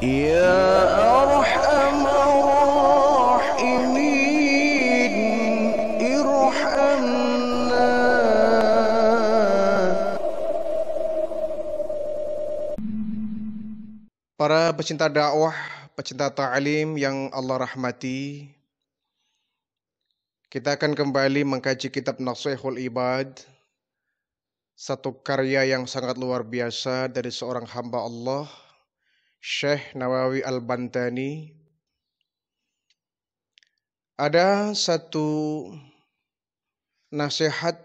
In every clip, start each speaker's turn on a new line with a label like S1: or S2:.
S1: Ya Para pecinta dakwah, pecinta ta'lim yang Allah rahmati, kita akan kembali mengkaji kitab Nasihul Ibad, satu karya yang sangat luar biasa dari seorang hamba Allah, Syekh Nawawi Al-Bantani ada satu nasihat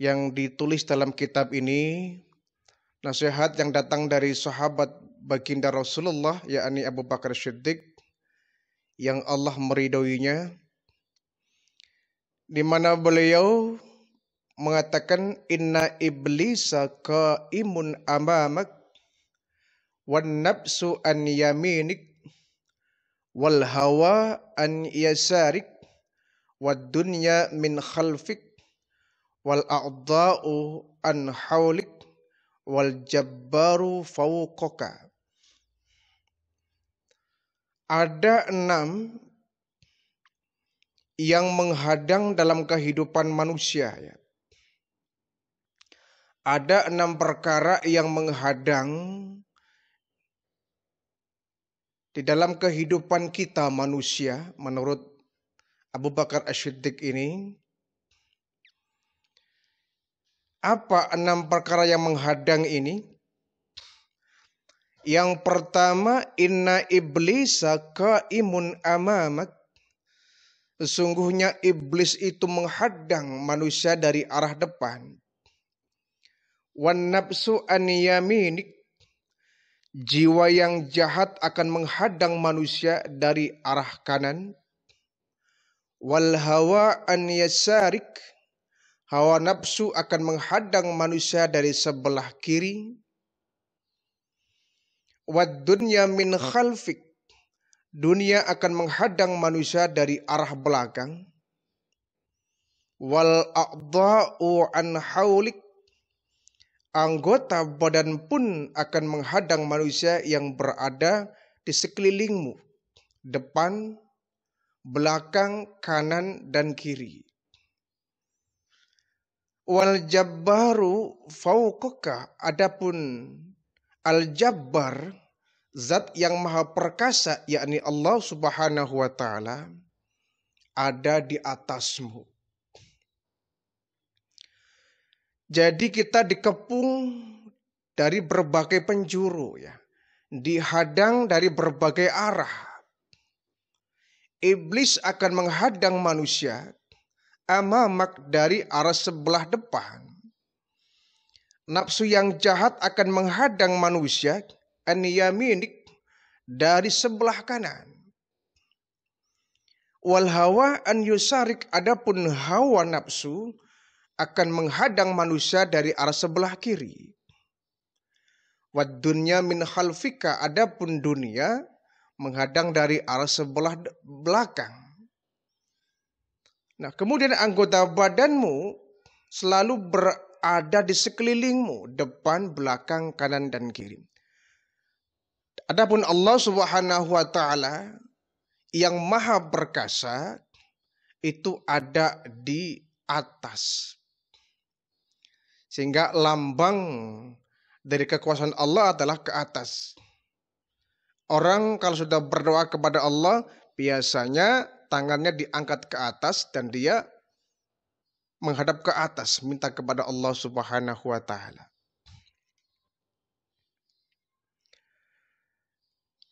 S1: yang ditulis dalam kitab ini nasihat yang datang dari sahabat baginda Rasulullah yakni Abu Bakar Siddiq yang Allah meridhoinya di mana beliau mengatakan inna iblisa imun amamak wan nafsu an yaminik wal hawa an yasarik wad dunya min khalfik wal a'dha'u an hawlik wal jabbaru fawqaka ada enam yang menghadang dalam kehidupan manusia. Ya. Ada enam perkara yang menghadang di dalam kehidupan kita manusia menurut Abu Bakar ash shiddiq ini apa enam perkara yang menghadang ini? Yang pertama, inna iblis iblisa imun amamak. Sesungguhnya iblis itu menghadang manusia dari arah depan. Wan nafsu an yaminik Jiwa yang jahat akan menghadang manusia dari arah kanan. Wal hawa an yasarik. Hawa nafsu akan menghadang manusia dari sebelah kiri. Wad dunya min khalfik. Dunia akan menghadang manusia dari arah belakang. Wal a'dha'u an hawlik, anggota badan pun akan menghadang manusia yang berada di sekelilingmu, depan, belakang, kanan, dan kiri. Wal jabbaru fauqaka adapun al jabbar zat yang maha perkasa yakni Allah Subhanahu wa taala ada di atasmu. Jadi kita dikepung dari berbagai penjuru ya. Dihadang dari berbagai arah. Iblis akan menghadang manusia amamak dari arah sebelah depan. Nafsu yang jahat akan menghadang manusia aniyaminik dari sebelah kanan. Walhawa hawa an yusarik adapun hawa nafsu akan menghadang manusia dari arah sebelah kiri. Wad dunya min halfika adapun dunia menghadang dari arah sebelah belakang. Nah, kemudian anggota badanmu selalu berada di sekelilingmu, depan, belakang, kanan dan kiri. Adapun Allah Subhanahu wa taala yang maha perkasa itu ada di atas sehingga lambang dari kekuasaan Allah adalah ke atas. Orang kalau sudah berdoa kepada Allah, biasanya tangannya diangkat ke atas dan dia menghadap ke atas, minta kepada Allah Subhanahu wa taala.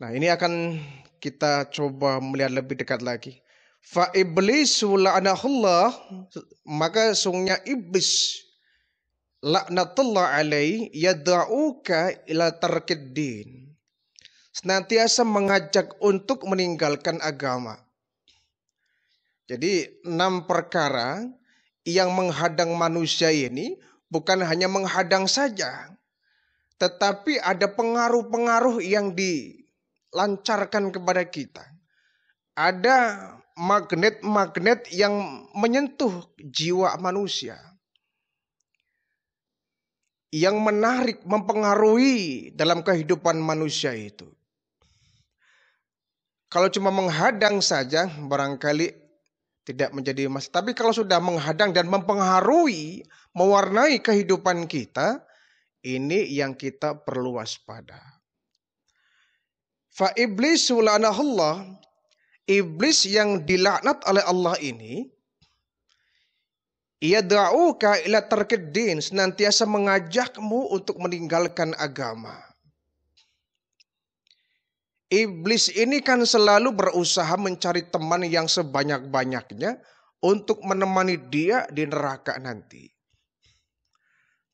S1: Nah, ini akan kita coba melihat lebih dekat lagi. Fa iblis Allah maka sungnya iblis laknatullah alaih yada'uka ila terkedin Senantiasa mengajak untuk meninggalkan agama. Jadi enam perkara yang menghadang manusia ini bukan hanya menghadang saja. Tetapi ada pengaruh-pengaruh yang dilancarkan kepada kita. Ada magnet-magnet yang menyentuh jiwa manusia yang menarik, mempengaruhi dalam kehidupan manusia itu. Kalau cuma menghadang saja, barangkali tidak menjadi mas. Tapi kalau sudah menghadang dan mempengaruhi, mewarnai kehidupan kita, ini yang kita perlu waspada. Fa iblis Allah, iblis yang dilaknat oleh Allah ini, ia Yada'uka ila tarkiddin senantiasa mengajakmu untuk meninggalkan agama. Iblis ini kan selalu berusaha mencari teman yang sebanyak-banyaknya untuk menemani dia di neraka nanti.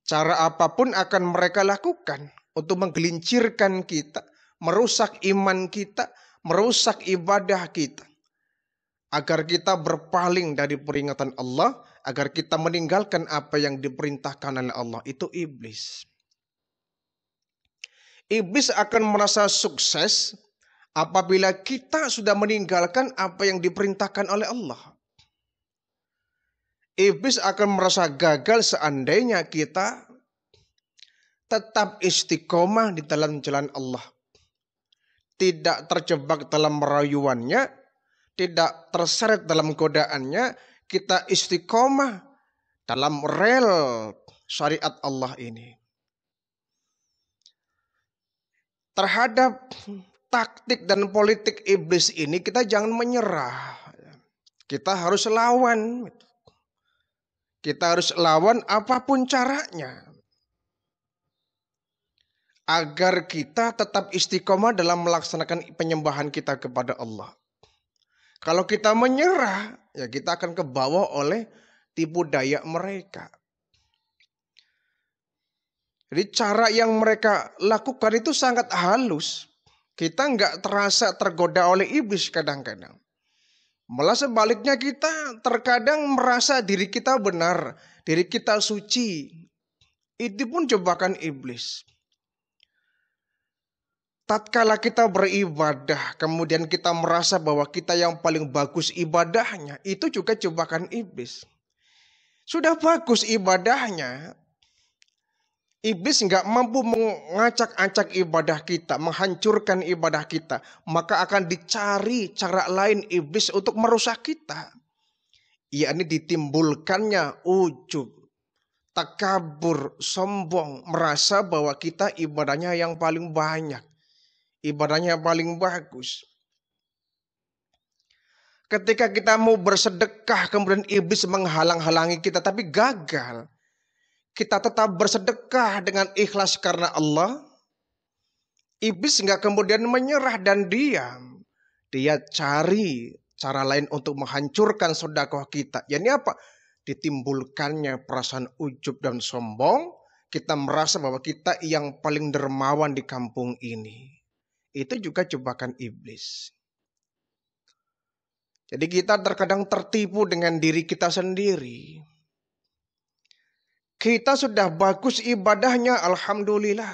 S1: Cara apapun akan mereka lakukan untuk menggelincirkan kita, merusak iman kita, merusak ibadah kita. Agar kita berpaling dari peringatan Allah agar kita meninggalkan apa yang diperintahkan oleh Allah itu iblis. Iblis akan merasa sukses apabila kita sudah meninggalkan apa yang diperintahkan oleh Allah. Iblis akan merasa gagal seandainya kita tetap istiqomah di dalam jalan Allah. Tidak terjebak dalam merayuannya, tidak terseret dalam godaannya, kita istiqomah dalam rel syariat Allah ini. Terhadap taktik dan politik iblis ini kita jangan menyerah. Kita harus lawan. Kita harus lawan apapun caranya. Agar kita tetap istiqomah dalam melaksanakan penyembahan kita kepada Allah. Kalau kita menyerah, ya kita akan ke bawah oleh tipu daya mereka. Jadi cara yang mereka lakukan itu sangat halus. Kita nggak terasa tergoda oleh iblis kadang-kadang. Malah sebaliknya kita terkadang merasa diri kita benar, diri kita suci. Itu pun jebakan iblis tatkala kita beribadah, kemudian kita merasa bahwa kita yang paling bagus ibadahnya, itu juga jebakan iblis. Sudah bagus ibadahnya, iblis nggak mampu mengacak-acak ibadah kita, menghancurkan ibadah kita, maka akan dicari cara lain iblis untuk merusak kita. Ia ini ditimbulkannya ujub, takabur, sombong, merasa bahwa kita ibadahnya yang paling banyak ibadahnya paling bagus. Ketika kita mau bersedekah kemudian iblis menghalang-halangi kita tapi gagal. Kita tetap bersedekah dengan ikhlas karena Allah. Iblis nggak kemudian menyerah dan diam. Dia cari cara lain untuk menghancurkan sodakoh kita. Yani apa? Ditimbulkannya perasaan ujub dan sombong. Kita merasa bahwa kita yang paling dermawan di kampung ini. Itu juga jebakan iblis. Jadi kita terkadang tertipu dengan diri kita sendiri. Kita sudah bagus ibadahnya, alhamdulillah.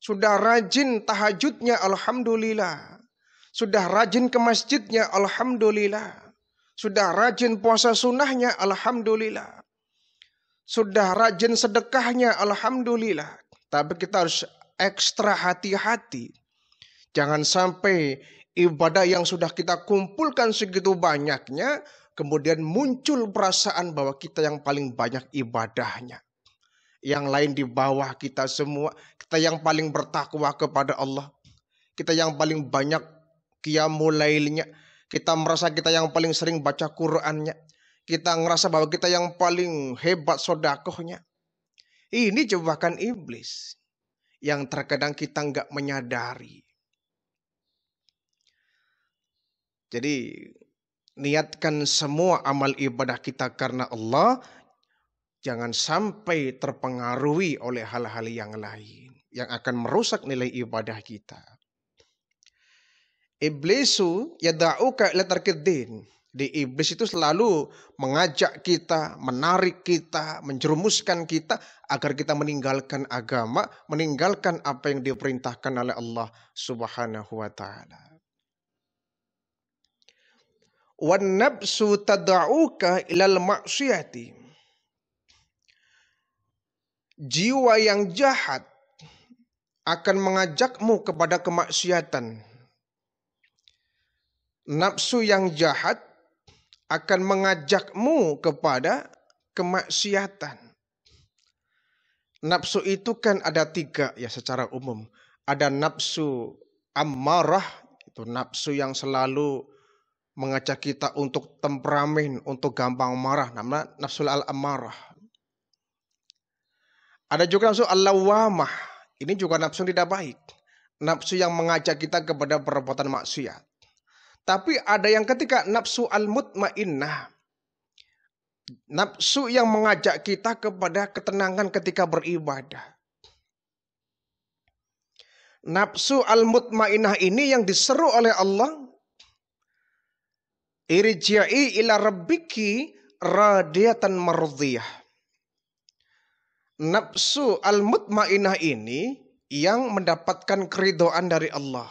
S1: Sudah rajin tahajudnya, alhamdulillah. Sudah rajin ke masjidnya, alhamdulillah. Sudah rajin puasa sunnahnya, alhamdulillah. Sudah rajin sedekahnya, alhamdulillah. Tapi kita harus ekstra hati-hati Jangan sampai ibadah yang sudah kita kumpulkan segitu banyaknya, kemudian muncul perasaan bahwa kita yang paling banyak ibadahnya. Yang lain di bawah kita semua, kita yang paling bertakwa kepada Allah. Kita yang paling banyak kiamulailnya. Kita merasa kita yang paling sering baca Qur'annya. Kita merasa bahwa kita yang paling hebat sodakohnya. Ini jebakan iblis yang terkadang kita nggak menyadari. Jadi niatkan semua amal ibadah kita karena Allah, jangan sampai terpengaruhi oleh hal-hal yang lain yang akan merusak nilai ibadah kita. Iblisu yada'uka ila tarkiddin. Di iblis itu selalu mengajak kita, menarik kita, menjerumuskan kita agar kita meninggalkan agama, meninggalkan apa yang diperintahkan oleh Allah Subhanahu wa taala wan nafsu tad'uka ilal maksiati jiwa yang jahat akan mengajakmu kepada kemaksiatan nafsu yang jahat akan mengajakmu kepada kemaksiatan nafsu itu kan ada tiga ya secara umum ada nafsu ammarah itu nafsu yang selalu mengajak kita untuk temperamen, untuk gampang marah, namanya nafsu al-amarah. Ada juga nafsu al-lawamah, ini juga nafsu yang tidak baik. Nafsu yang mengajak kita kepada perbuatan maksiat. Tapi ada yang ketika nafsu al-mutmainnah, nafsu yang mengajak kita kepada ketenangan ketika beribadah nafsu al-mutmainah ini yang diseru oleh Allah Irji'i ila rabbiki radiyatan mardiyah. Nafsu al-mutmainah ini yang mendapatkan keridoan dari Allah.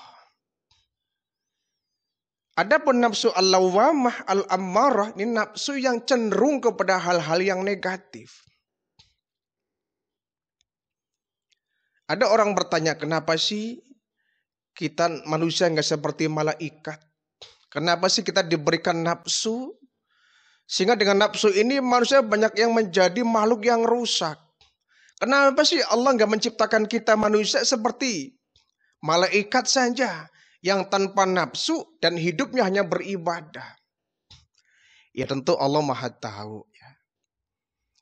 S1: Adapun nafsu al-lawamah al-ammarah ini nafsu yang cenderung kepada hal-hal yang negatif. Ada orang bertanya kenapa sih kita manusia nggak seperti malaikat? Kenapa sih kita diberikan nafsu? Sehingga dengan nafsu ini manusia banyak yang menjadi makhluk yang rusak. Kenapa sih Allah nggak menciptakan kita manusia seperti malaikat saja yang tanpa nafsu dan hidupnya hanya beribadah? Ya tentu Allah maha tahu. Ya,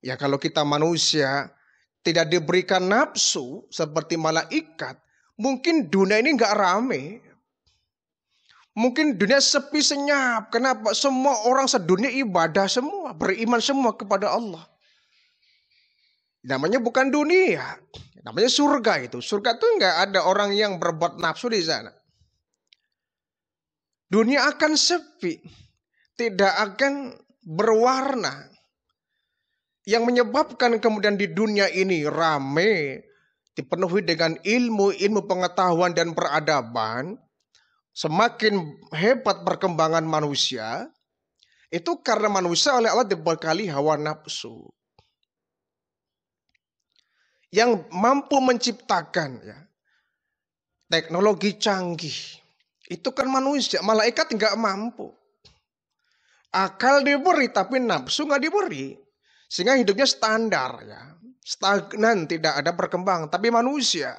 S1: ya kalau kita manusia tidak diberikan nafsu seperti malaikat, mungkin dunia ini nggak rame. Mungkin dunia sepi senyap. Kenapa? Semua orang sedunia ibadah semua. Beriman semua kepada Allah. Namanya bukan dunia. Namanya surga itu. Surga itu nggak ada orang yang berbuat nafsu di sana. Dunia akan sepi. Tidak akan berwarna. Yang menyebabkan kemudian di dunia ini rame. Dipenuhi dengan ilmu, ilmu pengetahuan dan peradaban semakin hebat perkembangan manusia, itu karena manusia oleh Allah dibekali hawa nafsu. Yang mampu menciptakan ya, teknologi canggih. Itu kan manusia, malaikat nggak mampu. Akal diberi tapi nafsu nggak diberi. Sehingga hidupnya standar ya. Stagnan tidak ada perkembangan. Tapi manusia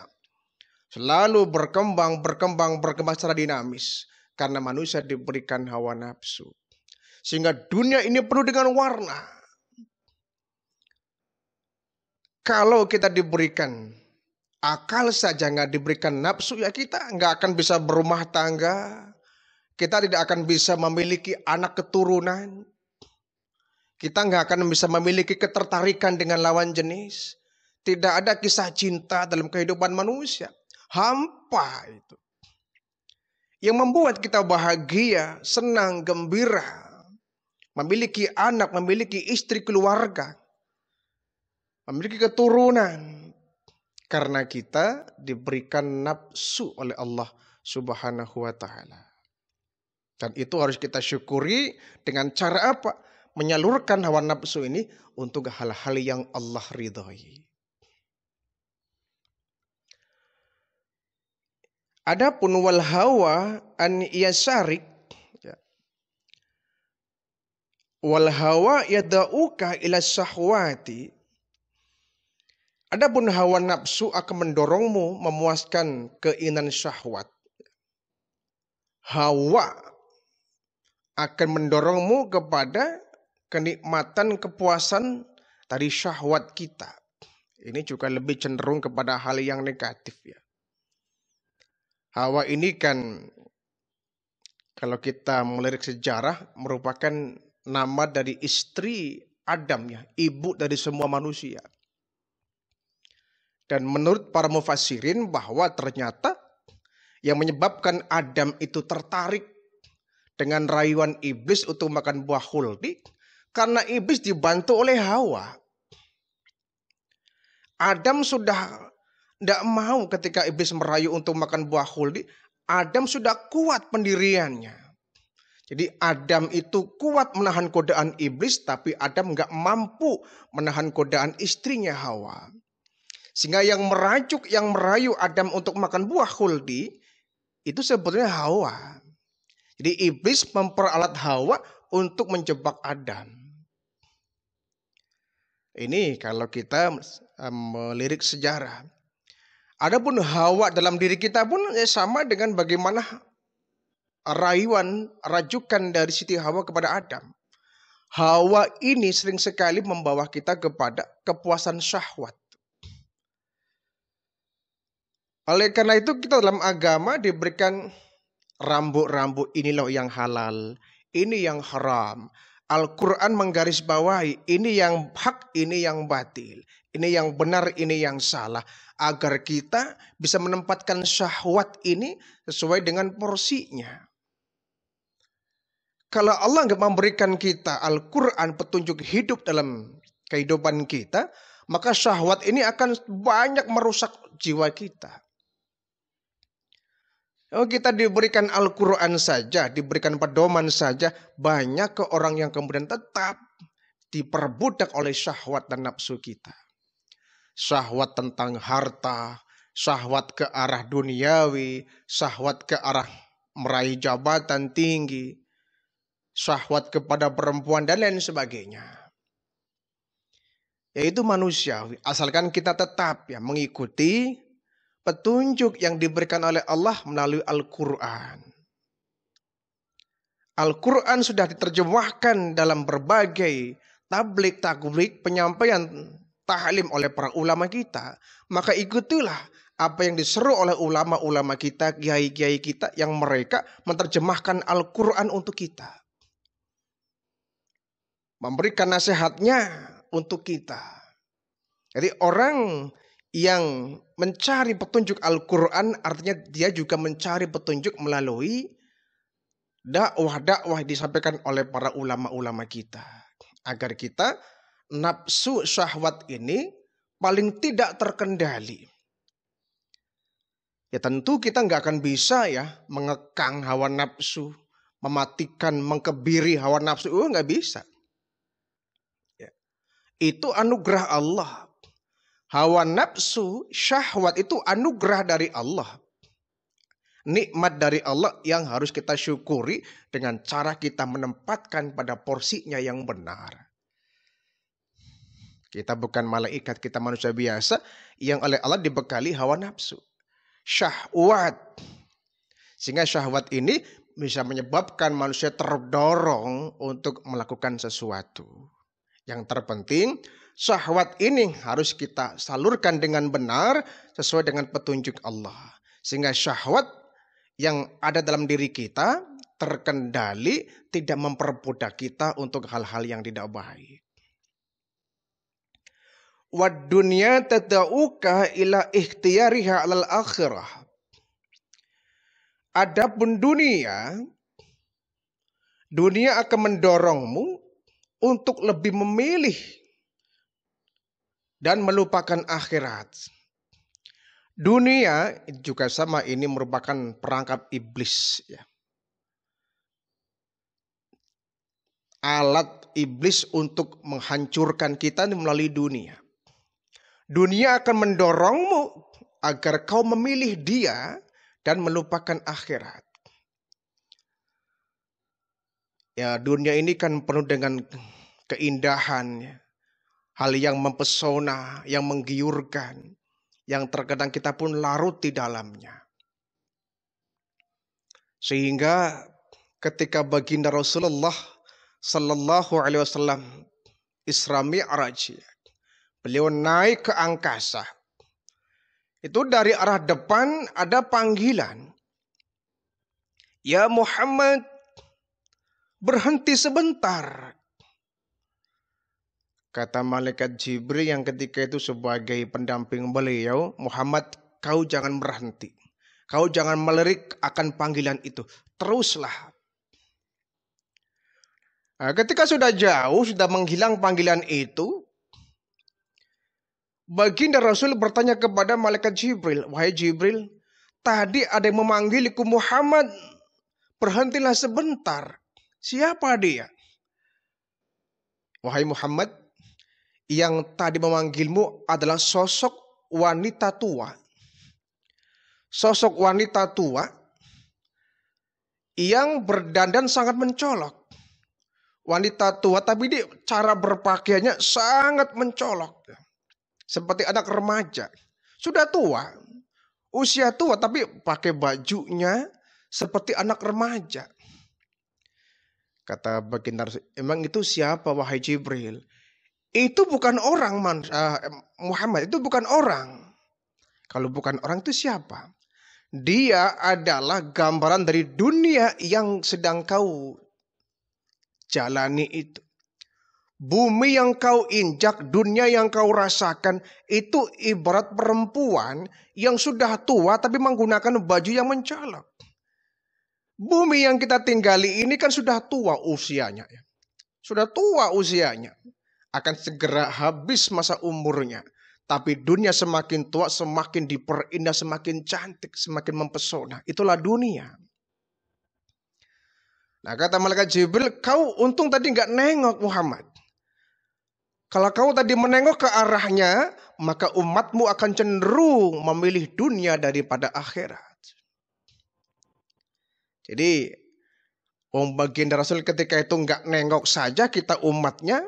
S1: Selalu berkembang, berkembang, berkembang secara dinamis. Karena manusia diberikan hawa nafsu. Sehingga dunia ini penuh dengan warna. Kalau kita diberikan akal saja nggak diberikan nafsu ya kita nggak akan bisa berumah tangga. Kita tidak akan bisa memiliki anak keturunan. Kita nggak akan bisa memiliki ketertarikan dengan lawan jenis. Tidak ada kisah cinta dalam kehidupan manusia hampa itu. Yang membuat kita bahagia, senang, gembira, memiliki anak, memiliki istri, keluarga, memiliki keturunan. Karena kita diberikan nafsu oleh Allah Subhanahu wa taala. Dan itu harus kita syukuri dengan cara apa? Menyalurkan hawa nafsu ini untuk hal-hal yang Allah ridhoi. Adapun wal hawa an yasarik ya. wal hawa yadauka ila sahwati Adapun hawa nafsu akan mendorongmu memuaskan keinginan syahwat. Hawa akan mendorongmu kepada kenikmatan kepuasan dari syahwat kita. Ini juga lebih cenderung kepada hal yang negatif ya. Hawa ini kan kalau kita melirik sejarah merupakan nama dari istri Adam ya, ibu dari semua manusia. Dan menurut para mufasirin bahwa ternyata yang menyebabkan Adam itu tertarik dengan rayuan iblis untuk makan buah huldi karena iblis dibantu oleh Hawa. Adam sudah tidak mau ketika iblis merayu untuk makan buah huldi, Adam sudah kuat pendiriannya. Jadi Adam itu kuat menahan godaan iblis, tapi Adam nggak mampu menahan godaan istrinya Hawa. Sehingga yang merajuk, yang merayu Adam untuk makan buah huldi, itu sebetulnya Hawa. Jadi iblis memperalat Hawa untuk menjebak Adam. Ini kalau kita melirik sejarah. Adapun hawa dalam diri kita pun ya, sama dengan bagaimana rayuan, rajukan dari Siti Hawa kepada Adam. Hawa ini sering sekali membawa kita kepada kepuasan syahwat. Oleh karena itu kita dalam agama diberikan rambu-rambu ini loh yang halal, ini yang haram. Al-Quran menggarisbawahi ini yang hak, ini yang batil. Ini yang benar, ini yang salah agar kita bisa menempatkan syahwat ini sesuai dengan porsinya. Kalau Allah nggak memberikan kita Al-Quran petunjuk hidup dalam kehidupan kita, maka syahwat ini akan banyak merusak jiwa kita. Oh, kita diberikan Al-Quran saja, diberikan pedoman saja, banyak ke orang yang kemudian tetap diperbudak oleh syahwat dan nafsu kita syahwat tentang harta, syahwat ke arah duniawi, syahwat ke arah meraih jabatan tinggi, syahwat kepada perempuan dan lain sebagainya. Yaitu manusiawi, asalkan kita tetap ya mengikuti petunjuk yang diberikan oleh Allah melalui Al-Qur'an. Al-Quran sudah diterjemahkan dalam berbagai tablik tablik penyampaian tahlim oleh para ulama kita, maka ikutilah apa yang diseru oleh ulama-ulama kita, kiai-kiai kita yang mereka menerjemahkan Al-Quran untuk kita. Memberikan nasihatnya untuk kita. Jadi orang yang mencari petunjuk Al-Quran artinya dia juga mencari petunjuk melalui dakwah-dakwah disampaikan oleh para ulama-ulama kita. Agar kita nafsu syahwat ini paling tidak terkendali. Ya tentu kita nggak akan bisa ya mengekang hawa nafsu, mematikan, mengkebiri hawa nafsu. Oh nggak bisa. Ya. Itu anugerah Allah. Hawa nafsu, syahwat itu anugerah dari Allah. Nikmat dari Allah yang harus kita syukuri dengan cara kita menempatkan pada porsinya yang benar. Kita bukan malaikat, kita manusia biasa yang oleh Allah dibekali hawa nafsu. Syahwat. Sehingga syahwat ini bisa menyebabkan manusia terdorong untuk melakukan sesuatu. Yang terpenting, syahwat ini harus kita salurkan dengan benar sesuai dengan petunjuk Allah. Sehingga syahwat yang ada dalam diri kita terkendali tidak memperbudak kita untuk hal-hal yang tidak baik. Wad dunya tada'uka ila ikhtiyariha alal akhirah. Adapun dunia, dunia akan mendorongmu untuk lebih memilih dan melupakan akhirat. Dunia juga sama ini merupakan perangkap iblis. Ya. Alat iblis untuk menghancurkan kita melalui dunia. Dunia akan mendorongmu agar kau memilih dia dan melupakan akhirat. Ya, dunia ini kan penuh dengan keindahan, hal yang mempesona, yang menggiurkan, yang terkadang kita pun larut di dalamnya. Sehingga ketika baginda Rasulullah Sallallahu Alaihi Wasallam Isra Mi'raj, Beliau naik ke angkasa. Itu dari arah depan ada panggilan. Ya Muhammad, berhenti sebentar. Kata malaikat Jibril yang ketika itu sebagai pendamping beliau, Muhammad kau jangan berhenti. Kau jangan melirik akan panggilan itu. Teruslah. Nah, ketika sudah jauh, sudah menghilang panggilan itu, Baginda Rasul bertanya kepada malaikat Jibril, "Wahai Jibril, tadi ada yang memanggilku Muhammad. Berhentilah sebentar. Siapa dia?" Wahai Muhammad, yang tadi memanggilmu adalah sosok wanita tua. Sosok wanita tua yang berdandan sangat mencolok wanita tua tapi dia cara berpakaiannya sangat mencolok. Seperti anak remaja. Sudah tua. Usia tua tapi pakai bajunya seperti anak remaja. Kata baginda emang itu siapa wahai Jibril? Itu bukan orang eh, Muhammad, itu bukan orang. Kalau bukan orang itu siapa? Dia adalah gambaran dari dunia yang sedang kau jalani itu. Bumi yang kau injak, dunia yang kau rasakan, itu ibarat perempuan yang sudah tua tapi menggunakan baju yang mencolok. Bumi yang kita tinggali ini kan sudah tua usianya. Ya. Sudah tua usianya. Akan segera habis masa umurnya. Tapi dunia semakin tua, semakin diperindah, semakin cantik, semakin mempesona. Itulah dunia. Nah kata malaikat Jibril, kau untung tadi nggak nengok Muhammad. Kalau kamu tadi menengok ke arahnya, maka umatmu akan cenderung memilih dunia daripada akhirat. Jadi, om baginda Rasul ketika itu nggak nengok saja kita umatnya,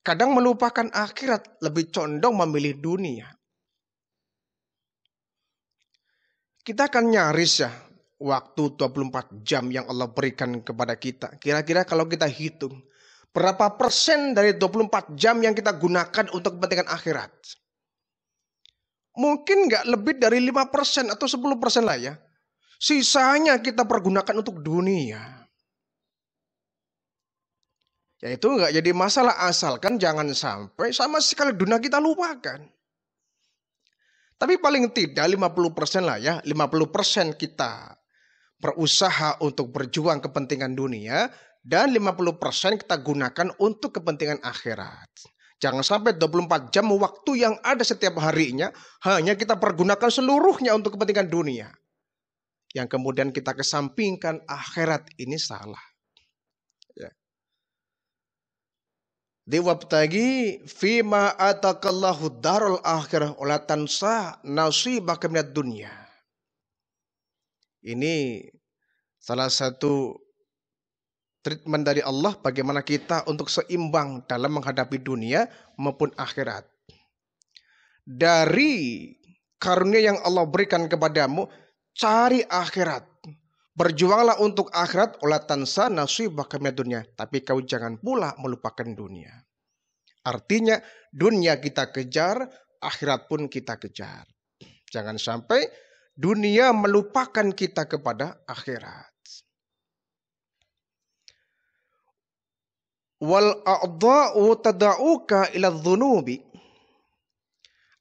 S1: kadang melupakan akhirat, lebih condong memilih dunia. Kita akan nyaris ya waktu 24 jam yang Allah berikan kepada kita. Kira-kira kalau kita hitung, Berapa persen dari 24 jam yang kita gunakan untuk kepentingan akhirat? Mungkin nggak lebih dari 5 persen atau 10 persen lah ya. Sisanya kita pergunakan untuk dunia. Ya itu nggak jadi masalah asalkan jangan sampai sama sekali dunia kita lupakan. Tapi paling tidak 50% persen lah ya, 50% persen kita berusaha untuk berjuang kepentingan dunia, dan 50% kita gunakan untuk kepentingan akhirat. Jangan sampai 24 jam waktu yang ada setiap harinya hanya kita pergunakan seluruhnya untuk kepentingan dunia. Yang kemudian kita kesampingkan akhirat ini salah. Ya. Diwabtagi fima atakallahu darul akhirah ulatansa nasi bakamnya dunia. Ini salah satu treatment dari Allah bagaimana kita untuk seimbang dalam menghadapi dunia maupun akhirat. Dari karunia yang Allah berikan kepadamu, cari akhirat. Berjuanglah untuk akhirat, oleh tansa nasibah dunia. Tapi kau jangan pula melupakan dunia. Artinya dunia kita kejar, akhirat pun kita kejar. Jangan sampai dunia melupakan kita kepada akhirat. wal a'dha'u tada'uka ila dhunubi.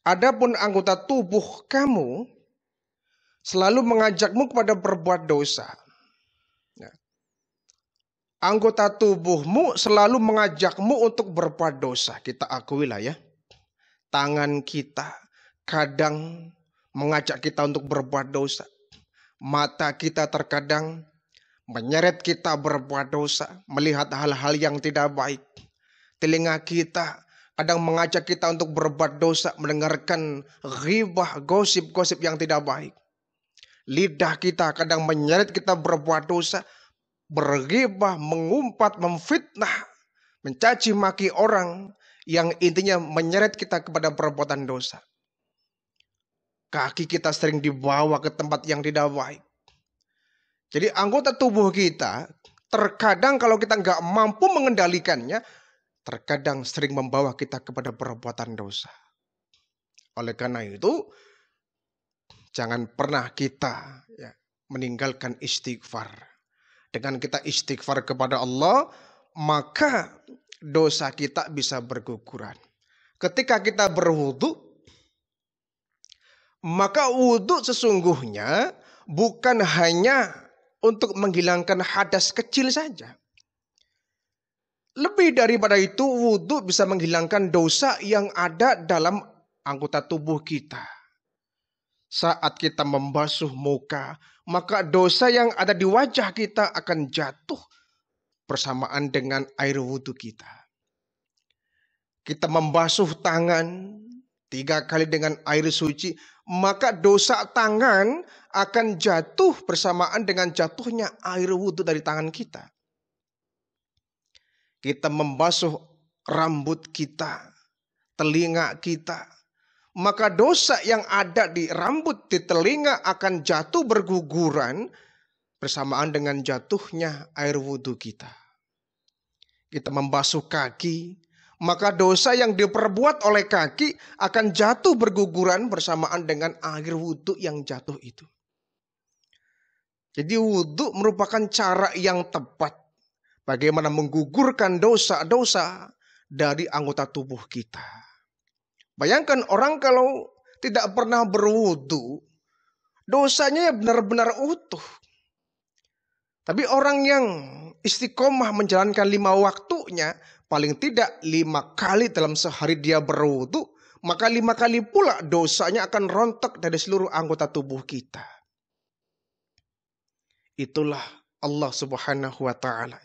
S1: Adapun anggota tubuh kamu selalu mengajakmu kepada berbuat dosa. Ya. anggota tubuhmu selalu mengajakmu untuk berbuat dosa. Kita akui lah ya. Tangan kita kadang mengajak kita untuk berbuat dosa. Mata kita terkadang menyeret kita berbuat dosa, melihat hal-hal yang tidak baik. Telinga kita kadang mengajak kita untuk berbuat dosa, mendengarkan ghibah, gosip-gosip yang tidak baik. Lidah kita kadang menyeret kita berbuat dosa, bergibah mengumpat, memfitnah, mencaci maki orang yang intinya menyeret kita kepada perbuatan dosa. Kaki kita sering dibawa ke tempat yang tidak baik jadi anggota tubuh kita terkadang kalau kita nggak mampu mengendalikannya, terkadang sering membawa kita kepada perbuatan dosa. Oleh karena itu, jangan pernah kita ya, meninggalkan istighfar. Dengan kita istighfar kepada Allah, maka dosa kita bisa berguguran. Ketika kita berwudu, maka wudu sesungguhnya bukan hanya untuk menghilangkan hadas kecil saja. Lebih daripada itu, wudhu bisa menghilangkan dosa yang ada dalam anggota tubuh kita. Saat kita membasuh muka, maka dosa yang ada di wajah kita akan jatuh bersamaan dengan air wudhu kita. Kita membasuh tangan tiga kali dengan air suci, maka dosa tangan akan jatuh bersamaan dengan jatuhnya air wudhu dari tangan kita. Kita membasuh rambut kita, telinga kita. Maka dosa yang ada di rambut, di telinga akan jatuh berguguran bersamaan dengan jatuhnya air wudhu kita. Kita membasuh kaki, maka dosa yang diperbuat oleh kaki akan jatuh berguguran bersamaan dengan air wudhu yang jatuh itu. Jadi wudhu merupakan cara yang tepat. Bagaimana menggugurkan dosa-dosa dari anggota tubuh kita. Bayangkan orang kalau tidak pernah berwudhu, dosanya ya benar-benar utuh. Tapi orang yang istiqomah menjalankan lima waktunya, paling tidak lima kali dalam sehari dia berwudhu, maka lima kali pula dosanya akan rontok dari seluruh anggota tubuh kita. Itulah Allah Subhanahu wa taala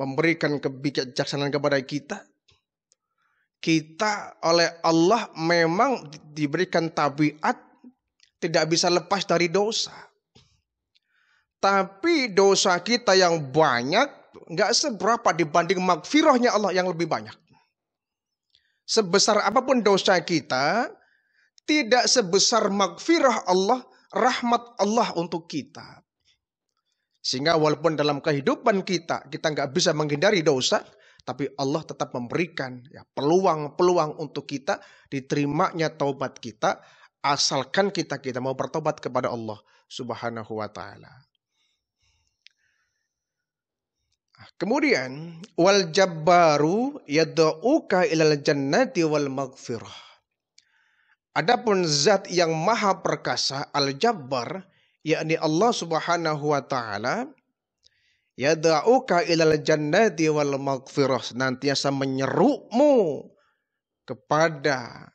S1: memberikan kebijaksanaan kepada kita. Kita oleh Allah memang diberikan tabiat tidak bisa lepas dari dosa. Tapi dosa kita yang banyak nggak seberapa dibanding makfirahnya Allah yang lebih banyak. Sebesar apapun dosa kita, tidak sebesar makfirah Allah, rahmat Allah untuk kita. Sehingga walaupun dalam kehidupan kita, kita nggak bisa menghindari dosa, tapi Allah tetap memberikan ya, peluang-peluang untuk kita diterimanya taubat kita, asalkan kita kita mau bertobat kepada Allah Subhanahu wa taala. Ah, kemudian wal jabbaru yad'uka ilal jannati wal maghfirah. Adapun zat yang maha perkasa al jabbar yakni Allah Subhanahu wa taala yad'uka ilal jannati wal maghfirah nantiasa menyerukmu kepada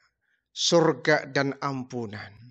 S1: surga dan ampunan.